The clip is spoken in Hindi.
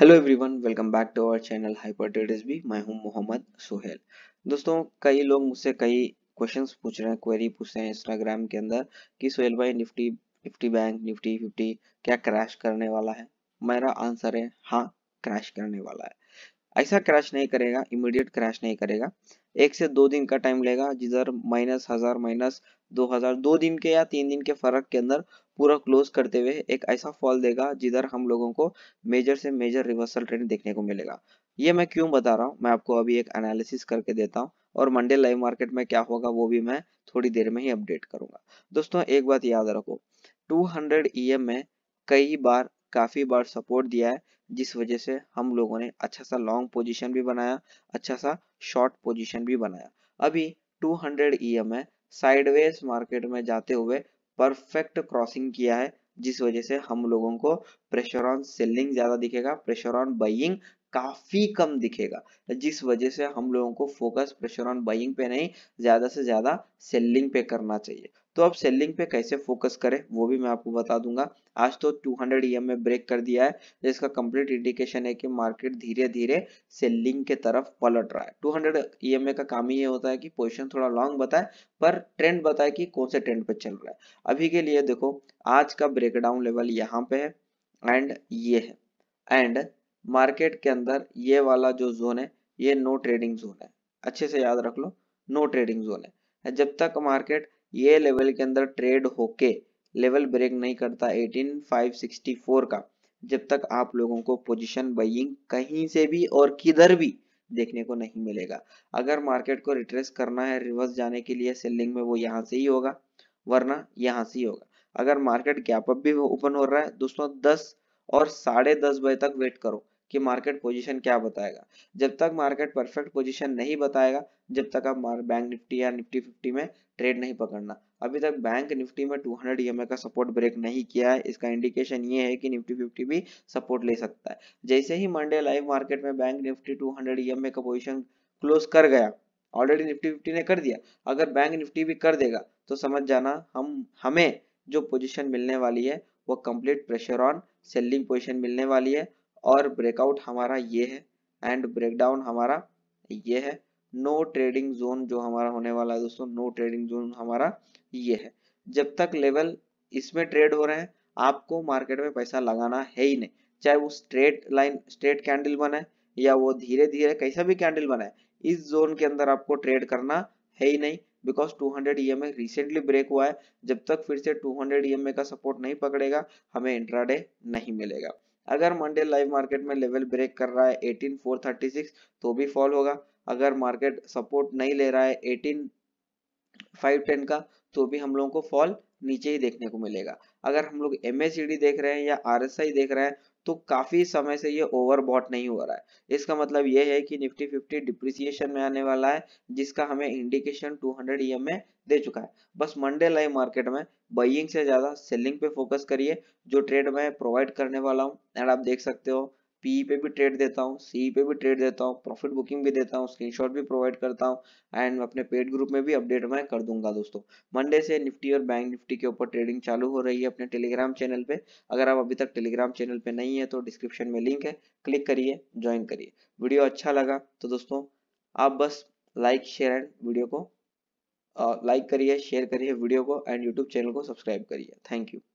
hello everyone welcome back to our channel hyper B मैं हूं मोहम्मद सोहेल दोस्तों कई लोग मुझसे कई क्वेश्चंस पूछ रहे हैं क्वेरी पूछ रहे हैं इंस्टाग्राम के अंदर कि सोहेल भाई Nifty Nifty bank Nifty fifty क्या क्रैश करने वाला है मेरा आंसर है हाँ क्रैश करने वाला है ऐसा क्रैश नहीं करेगा इमिडिएट क्रैश नहीं करेगा एक से दो दिन का टाइम लेगा जिधर माइनस हजार माइनस दो हजार दो दिन के या तीन दिन के फर्क के अंदर पूरा क्लोज करते हुए एक ऐसा फॉल देगा जिधर हम लोगों को मेजर से मेजर रिवर्सल ट्रेंड देखने को मिलेगा ये मैं क्यों बता रहा हूँ मैं आपको अभी एक एनालिसिस करके देता हूँ और मंडे लाइव मार्केट में क्या होगा वो भी मैं थोड़ी देर में ही अपडेट करूंगा दोस्तों एक बात याद रखो 200 हंड्रेड e में कई बार काफी बार सपोर्ट दिया है जिस वजह से हम लोगों ने अच्छा सा लॉन्ग पोजीशन भी बनाया अच्छा सा शॉर्ट पोजीशन भी बनाया अभी 200 हंड्रेड e में साइडवेज मार्केट में जाते हुए परफेक्ट क्रॉसिंग किया है जिस वजह से हम लोगों को प्रेशर ऑन सेलिंग ज्यादा दिखेगा प्रेशर ऑन बाइंग काफी कम दिखेगा जिस वजह से हम लोगों को फोकस प्रेशर ऑन बाइंग पे नहीं ज्यादा से ज्यादा सेलिंग पे करना चाहिए तो अब सेलिंग पे कैसे फोकस करें वो भी मैं आपको बता दूंगा आज तो 200 हंड्रेड e में ब्रेक कर दिया है जिसका कंप्लीट इंडिकेशन है कि मार्केट धीरे धीरे सेलिंग के तरफ पलट रहा है 200 ईएमए e का काम ही ये होता है कि पोजीशन थोड़ा लॉन्ग बताए पर ट्रेंड बताए कि कौन से ट्रेंड पे चल रहा है अभी के लिए देखो आज का ब्रेकडाउन लेवल यहाँ पे है एंड ये है एंड मार्केट के अंदर ये वाला जो जोन है ये नो ट्रेडिंग जोन है अच्छे से याद रख लो नो ट्रेडिंग जोन है जब तक मार्केट ये लेवल के अंदर ट्रेड होके लेवल ब्रेक नहीं करता 18564 का जब तक आप लोगों को पोजीशन बाइंग कहीं से भी और किधर भी देखने को नहीं मिलेगा अगर मार्केट को रिट्रेस करना है रिवर्स जाने के लिए सेलिंग में वो यहाँ से ही होगा वरना यहाँ से ही होगा अगर मार्केट गैप अप भी ओपन हो रहा है दोस्तों दस और साढ़े दस बजे तक वेट करो कि मार्केट पोजीशन क्या बताएगा जब तक मार्केट परफेक्ट पोजीशन नहीं बताएगा जब तक आप बैंक निफ्टी या निफ्टी फिफ्टी में ट्रेड नहीं पकड़ना अभी तक बैंक निफ्टी में 200 हंड्रेड e का सपोर्ट ब्रेक नहीं किया है इसका इंडिकेशन ये है कि निफ्टी फिफ्टी भी सपोर्ट ले सकता है जैसे ही मंडे लाइव मार्केट में बैंक निफ्टी टू हंड्रेड का पोजिशन क्लोज कर गया ऑलरेडी निफ्टी फिफ्टी ने कर दिया अगर बैंक निफ्टी भी कर देगा तो समझ जाना हम हमें जो पोजिशन मिलने वाली है वो complete pressure on selling position मिलने वाली है और ब्रेकआउट हमारा ये है एंड ब्रेकडाउन हमारा ये है नो ट्रेडिंग जोन जो हमारा होने वाला है दोस्तों नो ट्रेडिंग जोन हमारा ये है जब तक लेवल इसमें ट्रेड हो रहे हैं आपको मार्केट में पैसा लगाना है ही नहीं चाहे वो स्ट्रेट लाइन स्ट्रेट कैंडल बनाए या वो धीरे धीरे कैसा भी कैंडल बनाए इस जोन के अंदर आपको ट्रेड करना है ही नहीं because 200 hundred E recently break हुआ है जब तक फिर से 200 हंड्रेड e का सपोर्ट नहीं पकड़ेगा हमें इंट्राडे नहीं मिलेगा अगर मंडे लाइव मार्केट में लेवल ब्रेक कर रहा है 18436 तो भी फॉल होगा अगर मार्केट सपोर्ट नहीं ले रहा है 18510 का तो भी हम लोगों को फॉल नीचे ही देखने को मिलेगा अगर हम लोग एम देख रहे हैं या आर देख रहे हैं तो काफी समय से ये ओवरबॉट नहीं हो रहा है इसका मतलब ये है कि निफ्टी फिफ्टी डिप्रिसिएशन में आने वाला है जिसका हमें इंडिकेशन 200 हंड्रेड ई में दे चुका है बस मंडे लाइव मार्केट में बाइंग से ज्यादा सेलिंग पे फोकस करिए जो ट्रेड मैं प्रोवाइड करने वाला हूँ एंड आप देख सकते हो पी पे भी ट्रेड देता हूँ सी पे भी ट्रेड देता हूँ प्रॉफिट बुकिंग भी देता हूँ स्क्रीनशॉट भी प्रोवाइड करता हूँ एंड अपने पेड ग्रुप में भी अपडेट मैं कर दूंगा दोस्तों मंडे से निफ्टी और बैंक निफ्टी के ऊपर ट्रेडिंग चालू हो रही है अपने टेलीग्राम चैनल पे अगर आप अभी तक टेलीग्राम चैनल पे नहीं तो है तो डिस्क्रिप्शन में लिंक है क्लिक करिए ज्वाइन करिए वीडियो अच्छा लगा तो दोस्तों आप बस लाइक शेयर एंड वीडियो को लाइक करिए शेयर करिए वीडियो को एंड यूट्यूब चैनल को सब्सक्राइब करिए थैंक यू